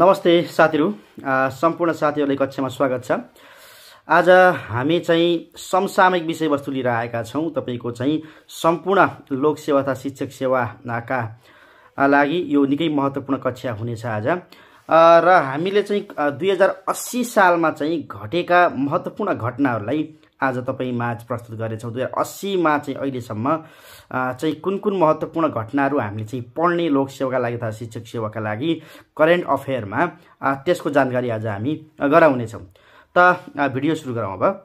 नमस्ते साथीहरू सम्पूर्ण साथीहरूलाई कक्षामा स्वागत छ आज हामी चाहिँ समसामयिक विषयवस्तु लिएर आएका छौँ तपाईँको चाहिँ सम्पूर्ण लोकसेवा तथा शिक्षक सेवाका लागि यो निकै महत्त्वपूर्ण कक्षा हुनेछ आज र हामीले चाहिँ दुई हजार अस्सी सालमा चाहिँ घटेका महत्त्वपूर्ण घटनाहरूलाई आज तपाईँमा प्रस्तुत गर्नेछौँ दुई हजार अस्सीमा चाहिँ अहिलेसम्म चाहिँ कुन कुन महत्त्वपूर्ण घटनाहरू हामीले चाहिँ पढ्ने लोकसेवाका लागि तथा शिक्षक सेवाका लागि करेन्ट अफेयरमा त्यसको जानकारी आज हामी गराउनेछौँ त भिडियो सुरु गरौँ अब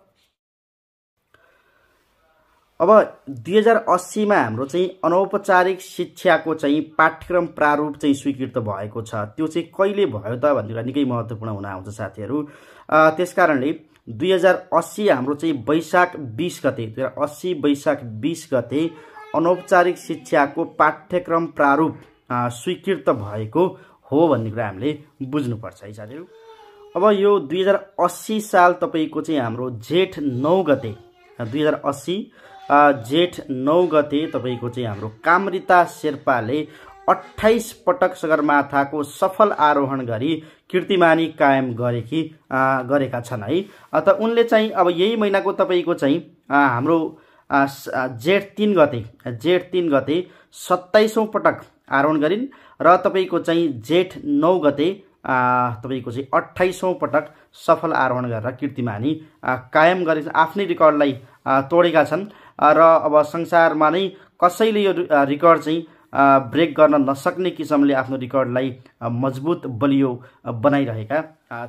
अब दुई हजार अस्सीमा हाम्रो चाहिँ अनौपचारिक शिक्षाको चाहिँ पाठ्यक्रम प्रारूप चाहिँ स्वीकृत भएको छ त्यो चाहिँ कहिले भयो त भन्ने कुरा निकै महत्त्वपूर्ण हुन आउँछ साथीहरू त्यस त्यसकारणले दुई हजार अस्सी हाम्रो चाहिँ वैशाख बिस गते दुई हजार अस्सी वैशाख बिस गते अनौपचारिक शिक्षाको पाठ्यक्रम प्रारूप स्वीकृत भएको हो भन्ने कुरा हामीले बुझ्नुपर्छ है साथीहरू अब यो दुई हजार अस्सी साल तपाईँको चाहिँ हाम्रो जेठ नौ गते दुई हजार अस्सी जेठ नौ गते तपाईँको चाहिँ हाम्रो कामरिता शेर्पाले अठाइस पटक सगरमाथाको सफल आरोहण गरी कीर्तिमानी कायम गरेकी गरेका छन् है त उनले चाहिँ अब यही महिनाको तपाईँको चाहिँ हाम्रो जेठ तिन गते जेठ तिन गते सत्ताइसौँ पटक आरोहण गरिन् र तपाईँको चाहिँ जेठ नौ गते तपाईँको चाहिँ अट्ठाइसौँ पटक सफल आरोहण गरेर कीर्तिमानी कायम गरे आफ्नै रेकर्डलाई तोडेका छन् र अब संसारमा नै कसैले यो रेकर्ड चाहिँ ब्रेक गर्न नसक्ने किसिमले आफ्नो रेकर्डलाई मजबुत बलियो बनाइरहेका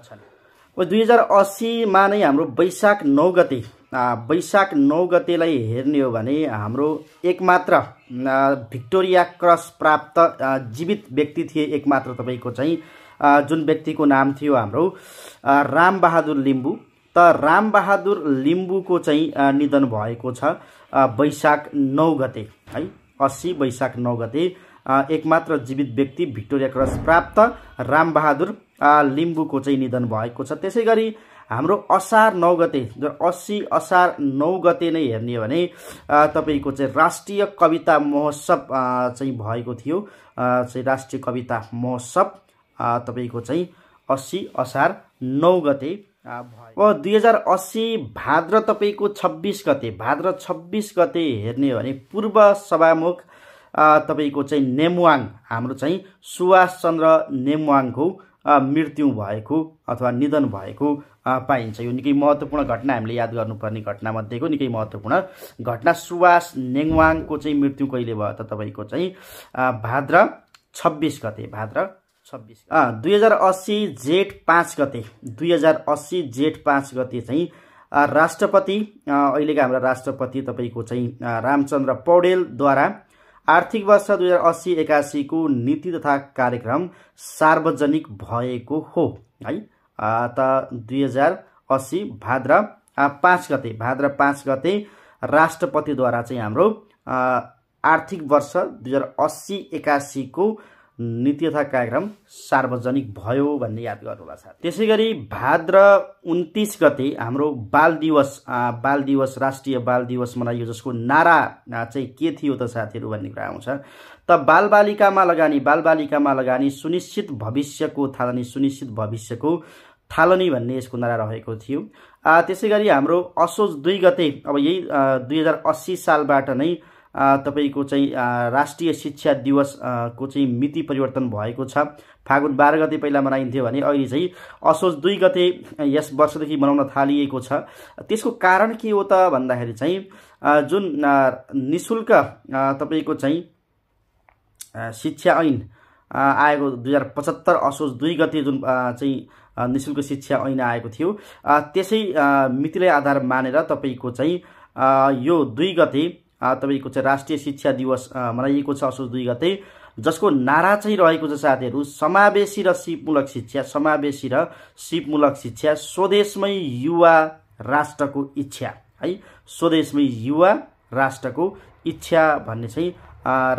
छन् दुई हजार असीमा नै हाम्रो वैशाख नौ गते वैशाख नौ गतेलाई हेर्ने हो भने हाम्रो एकमात्र भिक्टोरिया क्रस प्राप्त जीवित व्यक्ति थिए एकमात्र तपाईँको चाहिँ जुन व्यक्तिको नाम थियो हाम्रो रामबहादुर लिम्बू त रामबहादुर लिम्बूको चाहिँ निधन भएको छ वैशाख नौ गते है असी वैशाख नौ गते एकमात्र जीवित व्यक्ति भिक्टोरिया क्रस प्राप्त रामबहादुर लिम्बूको चाहिँ निधन भएको छ त्यसै गरी हाम्रो असार नौ गते जो अस्सी असार नौ गते नै हेर्ने भने तपाईँको चाहिँ राष्ट्रिय कविता महोत्सव चाहिँ भएको थियो चाहिँ राष्ट्रिय कविता महोत्सव तपाईँको चाहिँ असी असार नौ गते अब दुई हजार अस्सी भाद्र तपाईँको छब्बिस गते भाद्र छब्बिस गते हेर्ने हो भने पूर्व सभामुख तपाईँको चाहिँ नेमवाङ हाम्रो चाहिँ सुभाष चन्द्र नेमवाङको मृत्यु भएको अथवा निधन भएको पाइन्छ यो निकै महत्त्वपूर्ण घटना हामीले याद गर्नुपर्ने घटनामध्येको निकै महत्त्वपूर्ण घटना सुभाष नेङवाङको चाहिँ मृत्यु कहिले भयो त तपाईँको चाहिँ भाद्र छब्बिस गते भाद्र छब्बिस दुई हजार अस्सी जेठ पाँच गते दुई हजार अस्सी जेठ पाँच गते चाहिँ राष्ट्रपति अहिलेका हाम्रा राष्ट्रपति तपाईँको चाहिँ रामचन्द्र पौडेलद्वारा आर्थिक वर्ष दुई हजार अस्सी एकासीको नीति तथा कार्यक्रम सार्वजनिक भएको हो है त दुई हजार अस्सी भाद्र पाँच गते भाद्र पाँच गते राष्ट्रपतिद्वारा चाहिँ हाम्रो आर्थिक वर्ष दुई हजार अस्सी एकासीको नीति तथा कार्यक्रम सार्वजनिक भयो भन्ने याद गर्नुहोला साथ त्यसै गरी भाद्र उन्तिस गते हाम्रो बाल दिवस बाल दिवस राष्ट्रिय बाल दिवस मनाइयो जसको नारा चाहिँ के थियो त साथीहरू भन्ने कुरा आउँछ त बालबालिकामा लगानी बालबालिकामा लगानी सुनिश्चित भविष्यको थालनी सुनिश्चित भविष्यको थालनी भन्ने यसको नारा रहेको थियो त्यसै गरी हाम्रो असोज दुई गते अब यही दुई हजार अस्सी सालबाट नै तपाईँको चाहिँ राष्ट्रिय शिक्षा दिवसको चाहिँ मिति परिवर्तन भएको छ फागुन बाह्र गते पहिला मनाइन्थ्यो भने अहिले चाहिँ असोज दुई गते यस वर्षदेखि मनाउन थालिएको छ त्यसको कारण के हो त भन्दाखेरि चाहिँ जुन नि शुल्क तपाईँको चाहिँ शिक्षा ऐन आएको दुई हजार पचहत्तर असोज दुई गते जुन चाहिँ निशुल्क शिक्षा ऐन आएको थियो त्यसै मितिलाई आधार मानेर तपाईँको चाहिँ यो दुई गते तपाईँको चाहिँ राष्ट्रिय शिक्षा दिवस मनाइएको छ असोज दुई गते जसको नारा चाहिँ रहेको छ साथीहरू समावेशी र सिपमूलक शिक्षा समावेशी र सिपमूलक शिक्षा स्वदेशमै युवा राष्ट्रको इच्छा है स्वदेशमै युवा राष्ट्रको इच्छा भन्ने चाहिँ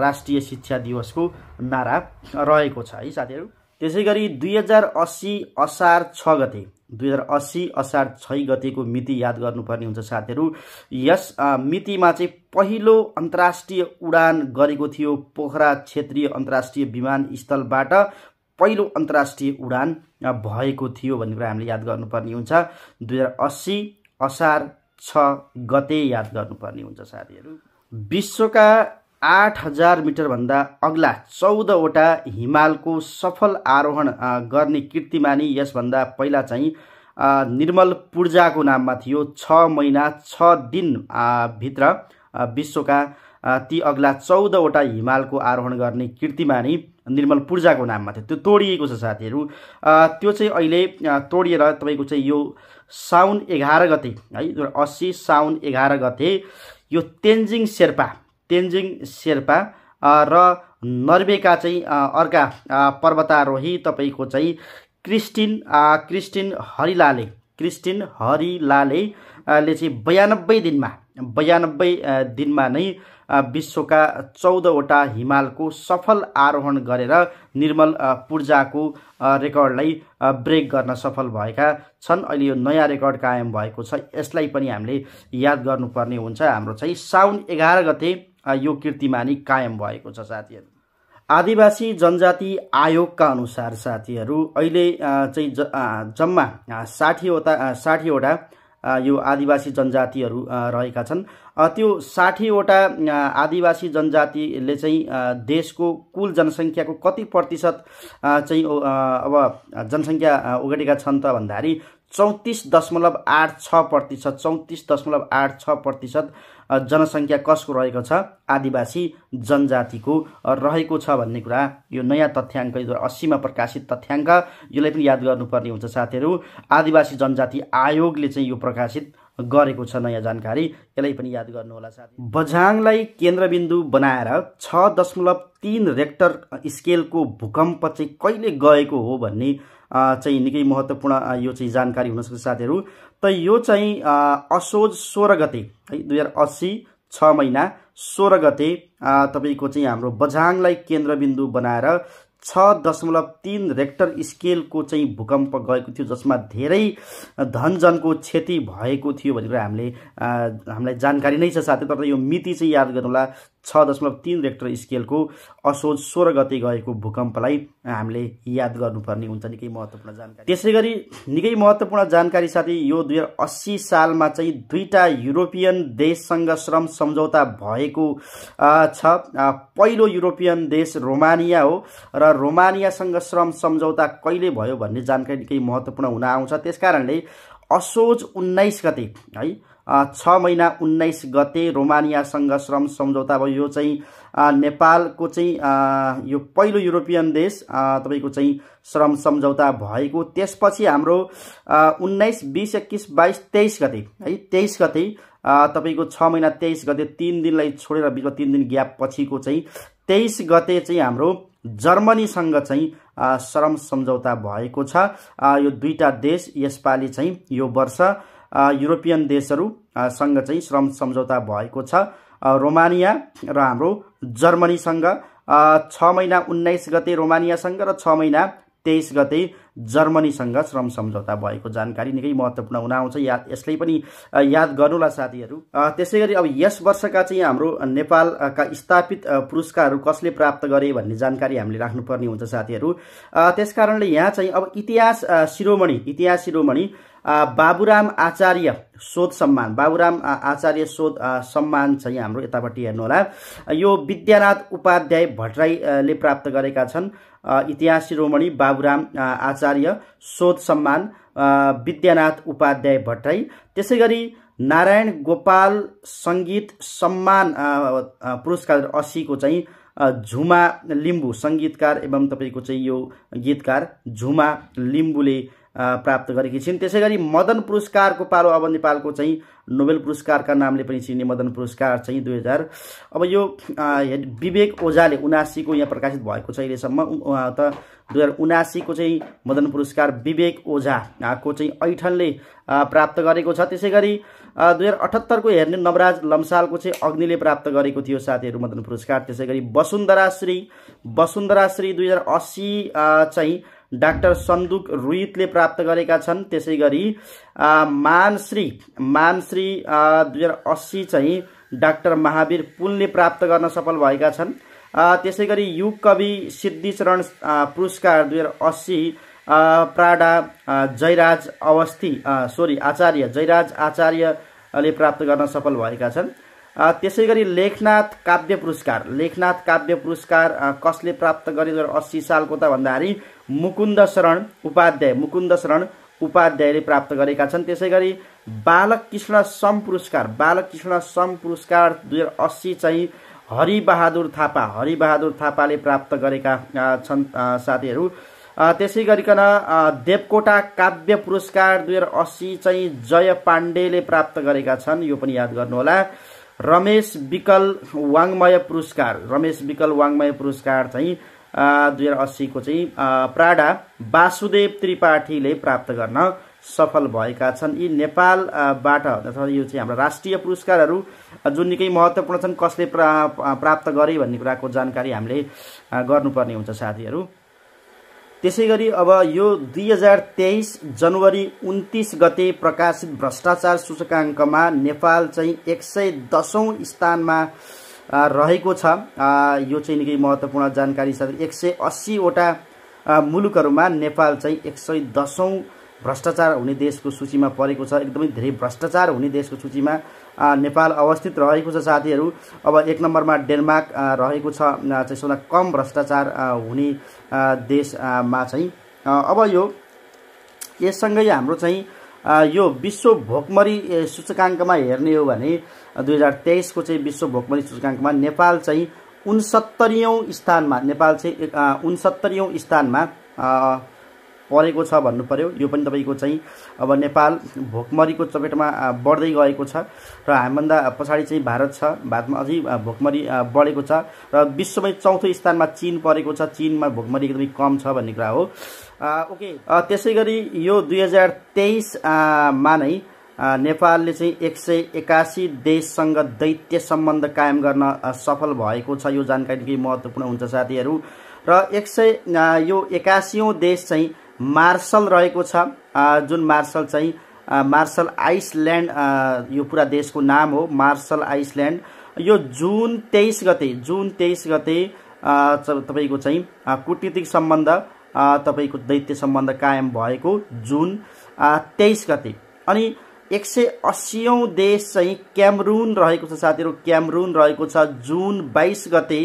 राष्ट्रिय शिक्षा दिवसको नारा रहेको छ है साथीहरू त्यसै गरी दुई हजार असी असार छ गते दुई हजार असी असार छै गतिको मिति याद गर्नुपर्ने हुन्छ साथीहरू यस मितिमा चाहिँ पहिलो अन्तर्राष्ट्रिय उडान गरेको थियो पोखरा क्षेत्रीय अन्तर्राष्ट्रिय विमानस्थलबाट पहिलो अन्तर्राष्ट्रिय उडान भएको थियो भन्ने कुरा हामीले याद गर्नुपर्ने हुन्छ दुई हजार अस्सी असार छ गते याद गर्नुपर्ने हुन्छ साथीहरू विश्वका आठ हजार मिटरभन्दा अग्ला चौधवटा हिमालको सफल आरोहण गर्ने कीर्तिमानी यसभन्दा पहिला चाहिँ निर्मल पूर्जाको नाममा थियो छ महिना छ दिन भित्र विश्वका ती अग्ला चौधवटा हिमालको आरोहण गर्ने कीर्तिमानी निर्मल पूर्जाको नाममा थियो त्यो तोडिएको छ साथीहरू त्यो चाहिँ अहिले तोडिएर तपाईँको चाहिँ यो साउन एघार गते है असी साउन एघार गते यो तेन्जिङ शेर्पा तेन्जिङ शेर्पा र नर्वेका चाहिँ अर्का पर्वतारोही तपाईँको चाहिँ क्रिस्टिन क्रिस्टिन हरिलाले क्रिस्टिन हरिलाले ले चाहिँ बयानब्बे दिनमा बयानब्बे दिनमा नै विश्वका चौधवटा हिमालको सफल आरोहण गरेर निर्मल पूर्जाको रेकर्डलाई ब्रेक गर्न सफल भएका छन् अहिले यो नयाँ रेकर्ड कायम भएको छ यसलाई पनि हामीले याद गर्नुपर्ने हुन्छ हाम्रो चाहिँ साउन एघार गते यो कीर्तिमानी कायम भएको छ साथीहरू आदिवासी जनजाति आयोगका अनुसार साथीहरू अहिले चाहिँ जम्मा साठीवटा साठीवटा यो आदिवासी जनजातिहरू रहेका छन् त्यो साठीवटा आदिवासी जनजातिले चाहिँ देशको कुल जनसङ्ख्याको कति प्रतिशत चाहिँ अब जनसङ्ख्या ओगटेका छन् त भन्दाखेरि चौतिस दशमलव आठ छ प्रतिशत चौतिस दशमलव आठ छ प्रतिशत जनसङ्ख्या कसको रहेको छ आदिवासी जनजातिको रहेको छ भन्ने कुरा यो नयाँ तथ्याङ्क यो अस्सीमा प्रकाशित तथ्याङ्क यसलाई पनि याद गर्नुपर्ने हुन्छ साथीहरू आदिवासी जनजाति आयोगले चाहिँ यो प्रकाशित गरेको छ नयाँ जानकारी यसलाई पनि याद गर्नुहोला साथी बझाङलाई केन्द्रबिन्दु बनाएर छ दशमलव तिन रेक्टर स्केलको भूकम्प चाहिँ कहिले गएको हो भन्ने चाहिँ निकै महत्त्वपूर्ण यो चाहिँ जानकारी हुनसक्छ साथीहरू त यो चाहिँ असोज सोह्र गते है दुई हजार अस्सी छ महिना सोह्र गते तपाईँको चाहिँ हाम्रो बझाङलाई केन्द्रबिन्दु बनाएर छ दशमलव तिन रेक्टर स्केलको चाहिँ भूकम्प गएको थियो जसमा धेरै धनजनको क्षति भएको थियो भनेर हामीले हामीलाई जानकारी नै छ साथै तर यो मिति चाहिँ याद गर्नुहोला छ दशमलव तिन रेक्टर स्केलको असोज सोह्र गते गएको भूकम्पलाई हामीले याद गर्नुपर्ने हुन्छ निकै महत्त्वपूर्ण जानकारी त्यसै गरी निकै महत्त्वपूर्ण जानकारी साथी यो दुई हजार अस्सी सालमा चाहिँ दुईवटा युरोपियन देशसँग श्रम सम्झौता भएको छ पहिलो युरोपियन देश रोमानिया हो र रोमानियासँग श्रम सम्झौता कहिले भयो भन्ने जानकारी निकै महत्त्वपूर्ण हुन आउँछ त्यस असोज उन्नाइस गते है छ महिना उन्नाइस गते रोमानियासँग श्रम सम्झौता भयो यो चाहिँ नेपालको चाहिँ यो पहिलो युरोपियन देश तपाईँको चाहिँ श्रम सम्झौता भएको त्यसपछि हाम्रो उन्नाइस बिस एक्किस बाइस तेइस गते है तेइस गते तपाईँको छ महिना तेइस गते तिन दिनलाई छोडेर बिचमा तिन दिन ग्याप पछिको चाहिँ तेइस गते चाहिँ हाम्रो जर्मनीसँग चाहिँ श्रम सम्झौता भएको छ यो दुईवटा देश यसपालि चाहिँ यो वर्ष युरोपियन देशहरूसँग चाहिँ श्रम सम्झौता भएको छ रोमानिया र हाम्रो जर्मनीसँग छ महिना उन्नाइस गते रोमानियासँग र छ महिना तेइस गते जर्मनीसँग श्रम सम्झौता भएको जानकारी निकै महत्त्वपूर्ण हुन आउँछ याद यसलाई पनि याद गर्नुहोला साथीहरू त्यसै गरी अब यस वर्षका चाहिँ हाम्रो नेपालका स्थापित पुरस्कारहरू कसले प्राप्त गरे भन्ने जानकारी हामीले राख्नुपर्ने हुन्छ साथीहरू त्यसकारणले यहाँ चाहिँ अब इतिहास शिरोमणि इतिहास शिरोमणि बाबुराम आचार्य शोध सम्मान बाबुराम आचार्य शोध सम्मान छ यहाँ हाम्रो यतापट्टि हेर्नुहोला यो विद्यानाथ उपाध्याय भट्टराईले प्राप्त गरेका छन् इतिहास शिरोमणि बाबुराम आचार्य शोध सम्मान विद्यानाथ उपाध्याय भट्टराई त्यसै गरी नारायण गोपाल सङ्गीत सम्मान पुरस्कार असीको चाहिँ झुमा लिम्बू सङ्गीतकार एवं तपाईँको चाहिँ यो गीतकार झुमा लिम्बूले प्राप्त गरेकी छिन् त्यसै गरी मदन पुरस्कारको पालो अब नेपालको चाहिँ नोबेल पुरस्कारका नामले पनि चिन्ने मदन पुरस्कार चाहिँ दुई हजार अब यो विवेक ओझाले उनासीको यहाँ प्रकाशित भएको छ अहिलेसम्म त दुई हजार उनासीको चाहिँ मदन पुरस्कार विवेक ओझाको चाहिँ ऐठनले प्राप्त गरेको छ त्यसै गरी दुई हजार अठहत्तरको हेर्ने नवराज लम्सालको चाहिँ अग्निले प्राप्त गरेको थियो साथीहरू मदन पुरस्कार त्यसै गरी वसुन्धरा श्री दुई हजार अस्सी चाहिँ डाक्टर सन्दुक रुहितले प्राप्त गरेका छन् त्यसै गरी मानश्री मानश्री दुई हजार अस्सी चाहिँ डाक्टर महावीर पुलले प्राप्त गर्न सफल भएका छन् त्यसै गरी युग कवि सिद्धिचरण पुरस्कार दुई हजार अस्सी प्राडा जयराज अवस्थी सोरी आचार्य जयराज आचार्यले प्राप्त गर्न सफल भएका छन् त्यसै गरी लेखनाथ काव्य पुरस्कार लेखनाथ काव्य पुरस्कार कसले प्राप्त गरे दुई हजार अस्सी सालको त भन्दाखेरि मुकुन्द शरण उपाध्याय मुकुन्द शरण उपाध्यायले प्राप्त गरेका छन् त्यसै गरी बालकृष्ण सम पुरस्कार बालकृष्ण सम पुरस्कार दुई हजार अस्सी चाहिँ हरिबहादुर थापा हरिबहादुर थापाले प्राप्त गरेका छन् साथीहरू त्यसै गरिकन देवकोटा काव्य पुरस्कार दुई हजार अस्सी चाहिँ जय पाण्डेले प्राप्त गरेका छन् यो पनि याद गर्नुहोला रमेश विकल वाङ्मय पुरस्कार रमेश विकल वाङ्मय पुरस्कार चाहिँ दुई हजार अस्सीको चाहिँ प्राडा वासुदेव त्रिपाठीले प्राप्त गर्न सफल भएका छन् यी नेपालबाट अथवा यो चाहिँ हाम्रो राष्ट्रिय पुरस्कारहरू जुन निकै महत्त्वपूर्ण छन् कसले प्राप्त गरे भन्ने कुराको जानकारी हामीले गर्नुपर्ने हुन्छ साथीहरू त्यसै गरी अब यो दुई हजार तेइस जनवरी उन्तिस गते प्रकाशित भ्रष्टाचार सूचकाङ्कमा नेपाल चाहिँ एक सय दसौँ स्थानमा रहेको छ यो चाहिँ निकै महत्त्वपूर्ण जानकारी छ एक सय अस्सीवटा मुलुकहरूमा नेपाल चाहिँ एक सय दसौँ भ्रष्टाचार हुने देशको सूचीमा परेको छ एकदमै धेरै भ्रष्टाचार हुने देशको सूचीमा नेपाल अवस्थित रहेको छ साथीहरू अब एक नम्बरमा डेनमार्क रहेको छ चाहिँ त्यसभन्दा कम भ्रष्टाचार हुने देशमा चाहिँ अब यो यससँगै हाम्रो चाहिँ यो विश्व भोकमरी सूचकाङ्कमा हेर्ने हो भने दुई हजार तेइसको चाहिँ विश्व भोकमरी सूचकाङ्कमा नेपाल चाहिँ उनसत्तरीौँ स्थानमा नेपाल चाहिँ उनसत्तरीौँ स्थानमा परेको छ भन्नु पऱ्यो यो पनि तपाईँको चाहिँ अब नेपाल भोकमरीको चपेटमा बढ्दै गएको छ र हामीभन्दा पछाडि चाहिँ भारत छ भारतमा अझै भोकमरी बढेको छ र विश्वमै चौथो स्थानमा चिन परेको छ चिनमा भोकमरी एकदमै कम छ भन्ने कुरा हो ओके त्यसै गरी यो दुई हजार तेइसमा नै नेपालले चाहिँ एक सय एकासी देशसँग दैत्य सम्बन्ध कायम गर्न सफल भएको छ यो जानकारी निकै महत्त्वपूर्ण हुन्छ साथीहरू र एक सय यो एकासीौँ देश चाहिँ मार्सल रहेको छ जुन मार्सल चाहिँ मार्सल आइसल्यान्ड यो पुरा देशको नाम हो मार्सल आइसल्यान्ड यो जुन तेइस गते जुन तेइस गते तपाईँको चाहिँ कुटनीतिक सम्बन्ध तपाईँको दैत्य सम्बन्ध कायम भएको जुन तेइस गते अनि एक सय अस्सीौँ देश चाहिँ क्यामरुन रहेको छ साथीहरू क्यामरुन रहेको छ जुन बाइस गते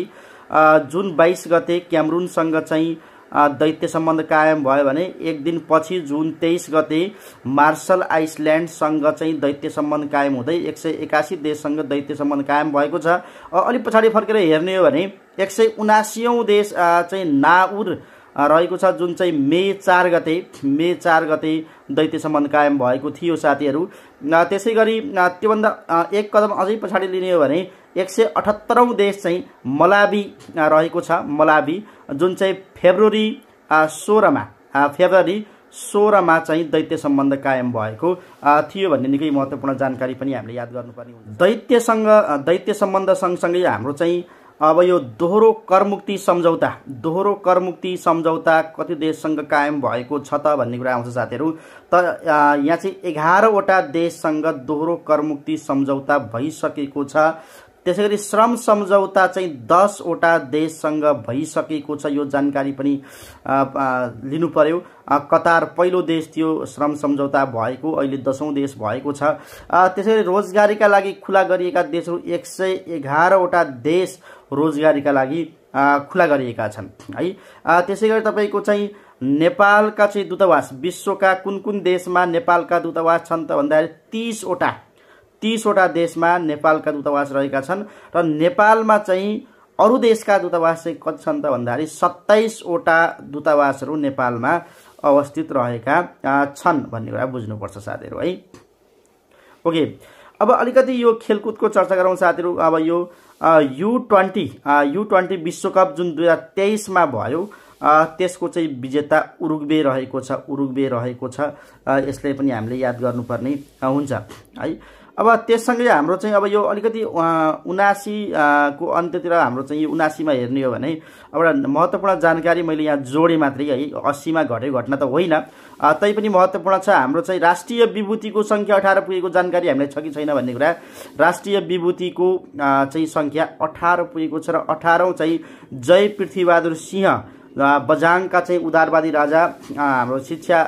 जुन बाइस गते क्यामरुनसँग चाहिँ दैत्य सम्बन्ध कायम भयो भने एक दिनपछि जुन तेइस गते मार्सल आइसल्यान्डसँग चाहिँ दैत्य सम्बन्ध कायम हुँदै एक सय एकासी देशसँग दैत्य सम्बन्ध कायम भएको छ अलिक पछाडि फर्केर हेर्ने हो भने एक सय उनासीौँ देश चाहिँ नाउर रहेको छ जुन चाहिँ मे चार गते मे चार गते दैत्य सम्बन्ध कायम भएको थियो साथीहरू त्यसै गरी त्योभन्दा एक कदम अझै पछाडि लिने हो भने एक सय अठहत्तरौँ देश चाहिँ मलाबी रहेको छ मलाबी जुन चाहिँ फेब्रुअरी सोह्रमा फेब्रुअरी सोह्रमा चाहिँ दैत्य सम्बन्ध कायम भएको थियो भन्ने निकै महत्त्वपूर्ण जानकारी पनि हामीले याद गर्नुपर्ने हुन्छ दैत्यसँग दैत्य सम्बन्ध सँगसँगै हाम्रो चाहिँ अब यो दोहोरो करमुक्ति सम्झौता दोहोरो करमुक्ति सम्झौता कति देशसँग कायम भएको छ त भन्ने कुरा आउँछ साथीहरू त यहाँ चाहिँ एघारवटा देशसँग दोहोरो करमुक्ति सम्झौता भइसकेको छ त्यसै गरी श्रम सम्झौता चाहिँ दसवटा देशसँग भइसकेको छ यो जानकारी पनि लिनु पर्यो कतार पहिलो देश थियो श्रम सम्झौता भएको अहिले दसौँ देश भएको छ त्यसै गरी रोजगारीका लागि खुला गरिएका देशहरू एक सय एघारवटा देश रोजगारीका लागि खुला गरिएका छन् है त्यसै गरी तपाईँको चाहिँ नेपालका चाहिँ दूतावास विश्वका कुन कुन देशमा नेपालका दूतावास छन् त भन्दाखेरि तिसवटा तिसवटा देशमा नेपालका दूतावास रहेका छन् र नेपालमा चाहिँ अरू देशका दूतावास चाहिँ कति छन् त भन्दाखेरि सत्ताइसवटा दूतावासहरू नेपालमा अवस्थित रहेका छन् भन्ने कुरा बुझ्नुपर्छ साथीहरू है ओके अब अलिकति यो खेलकुदको चर्चा गरौँ साथीहरू अब यो यु ट्वेन्टी यु ट्वेन्टी विश्वकप जुन दुई हजार तेइसमा भयो त्यसको चाहिँ विजेता उरुग्वे रहेको छ उरुग्वे रहेको छ यसले पनि हामीले याद गर्नुपर्ने हुन्छ है अब त्यससँगै हाम्रो चाहिँ अब यो अलिकति उनासीको अन्त्यतिर हाम्रो चाहिँ यो उनासीमा हेर्ने हो भने एउटा महत्त्वपूर्ण जानकारी मैले यहाँ जोडेँ मात्रै है अस्सीमा घटेको घटना त होइन तैपनि महत्त्वपूर्ण छ हाम्रो चाहिँ राष्ट्रिय विभूतिको सङ्ख्या अठार पुगेको जानकारी हामीलाई छ कि छैन भन्ने कुरा राष्ट्रिय विभूतिको चाहिँ सङ्ख्या अठार पुगेको छ र अठारौँ चाहिँ जय पृथ्वीबहादुर सिंह बजाङका चाहिँ उदारवादी राजा हाम्रो शिक्षा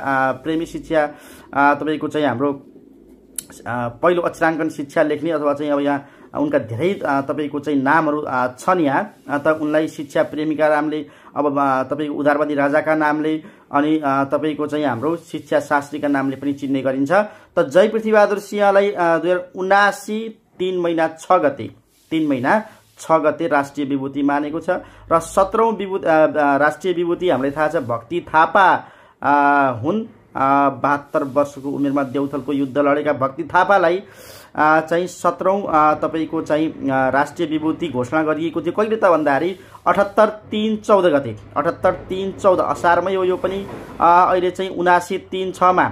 प्रेमी शिक्षा तपाईँको चाहिँ हाम्रो पहिलो अक्षराङ्कन शिक्षा लेख्ने अथवा चाहिँ अब यहाँ उनका धेरै तपाईँको चाहिँ नामहरू छन् यहाँ त उनलाई शिक्षा प्रेमिका रामले अब तपाईँको उदारवादी राजाका नामले अनि तपाईँको चाहिँ हाम्रो शिक्षा शास्त्रीका नामले पनि चिन्ने गरिन्छ त जय पृथ्वीबहादुर सिंहलाई दुई हजार उनासी तिन महिना छ गते तिन महिना छ गते राष्ट्रिय विभूति मानेको छ र सत्रौँ विभूति राष्ट्रिय विभूति हामीलाई थाहा छ भक्ति थापा हुन् बहत्तर वर्षको उमेरमा देउथलको युद्ध लडेका भक्ति थापालाई चाहिँ सत्रौँ तपाईँको चाहिँ राष्ट्रिय विभूति घोषणा गरिएको थियो कहिले त भन्दाखेरि अठहत्तर तिन चौध गते अठहत्तर तिन चौध असारमै हो यो पनि अहिले चाहिँ उनासी तिन छमा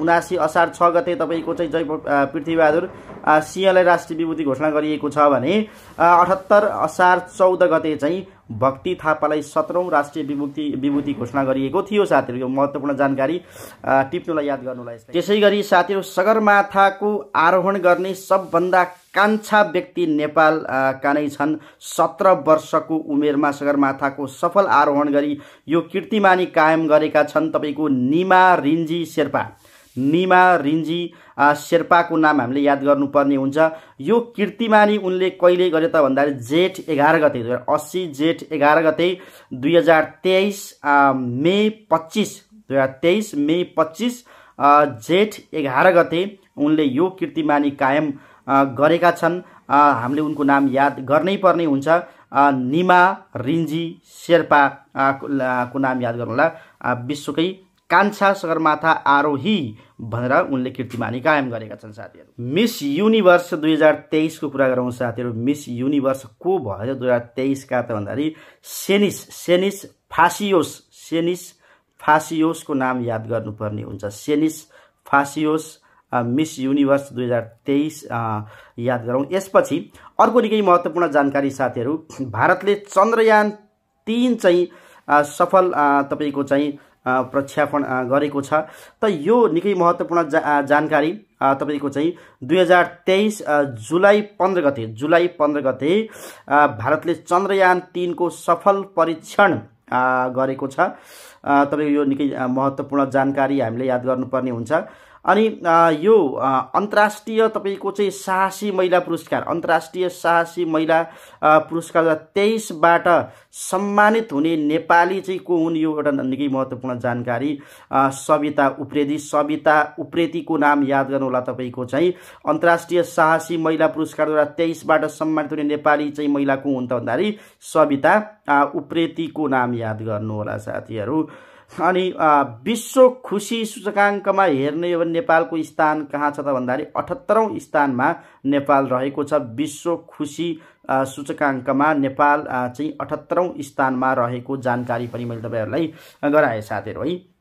उनासी असार छ गते तपाईँको चाहिँ जय पृथ्वीबहादुर सिंहलाई राष्ट्रिय विभूति घोषणा गरिएको छ भने अठहत्तर असार चौध गते चाहिँ भक्ति थापालाई सत्रौँ राष्ट्रिय विभूति विभूति घोषणा गरिएको थियो साथीहरू यो महत्त्वपूर्ण जानकारी टिप्नुलाई याद गर्नुलाई त्यसै गरी साथीहरू सगरमाथाको आरोहण गर्ने सबभन्दा कान्छा व्यक्ति नेपालका नै छन् सत्र वर्षको उमेरमा सगरमाथाको सफल आरोहण गरी यो कीर्तिमानी कायम गरेका छन् तपाईँको निमा रिन्जी शेर्पा निमा रिन्जी शेर्पाको नाम हामीले याद गर्नुपर्ने हुन्छ यो कीर्तिमानी उनले कहिले गरे त भन्दाखेरि जेठ एघार गते दुई हजार अस्सी जेठ एघार गते दुई हजार तेइस मे पच्चिस दुई हजार तेइस मे पच्चिस जेठ एघार गते उनले यो कीर्तिमानी कायम गरेका छन् हामीले उनको नाम याद गर्नै पर्ने हुन्छ निमा रिन्जी शेर्पा को नाम याद गर्नुहोला विश्वकै कान्छा सगरमाथा आरोही भनेर उनले कीर्तिमानी कायम गरेका छन् साथीहरू मिस युनिभर्स दुई हजार तेइसको कुरा गरौँ साथीहरू मिस युनिभर्स को भयो दुई हजार तेइसका त भन्दाखेरि सेनिस सेनिस फासियोस सेनिस फासियोसको नाम याद गर्नुपर्ने हुन्छ सेनिस फासियोस मिस युनिभर्स दुई हजार तेइस याद गरौँ यसपछि अर्को निकै महत्त्वपूर्ण जानकारी साथीहरू भारतले चन्द्रयान तिन चाहिँ सफल तपाईँको चाहिँ प्रक्षेपण गरेको छ त यो निकै महत्त्वपूर्ण जा जानकारी तपाईँको चाहिँ दुई हजार तेइस जुलाई पन्ध्र गते जुलाई पन्ध्र गते भारतले चन्द्रयान तिनको सफल परीक्षण गरेको छ तपाईँको यो निकै महत्त्वपूर्ण जानकारी हामीले याद गर्नुपर्ने हुन्छ अनि यो अन्तर्राष्ट्रिय तपाईँको चाहिँ साहसी महिला पुरस्कार अन्तर्राष्ट्रिय साहसी महिला पुरस्कार दुई तेइसबाट सम्मानित हुने नेपाली चाहिँ को हुन् यो एउटा निकै महत्त्वपूर्ण जानकारी सविता उप्रेती सविता उप्रेतीको नाम याद गर्नुहोला तपाईँको चाहिँ अन्तर्राष्ट्रिय साहसी महिला पुरस्कार दुई हजार तेइसबाट सम्मानित हुने नेपाली चाहिँ महिला को हुन् त भन्दाखेरि सविता उप्रेतीको नाम याद गर्नुहोला साथीहरू अनि विश्व खुसी सूचकाङ्कमा हेर्ने हो भने नेपालको स्थान कहाँ छ त भन्दाखेरि अठहत्तरौँ स्थानमा नेपाल रहेको छ विश्व खुसी सूचकाङ्कमा नेपाल चाहिँ अठहत्तरौँ स्थानमा रहेको जानकारी पनि मैले तपाईँहरूलाई गराएँ साथीहरू है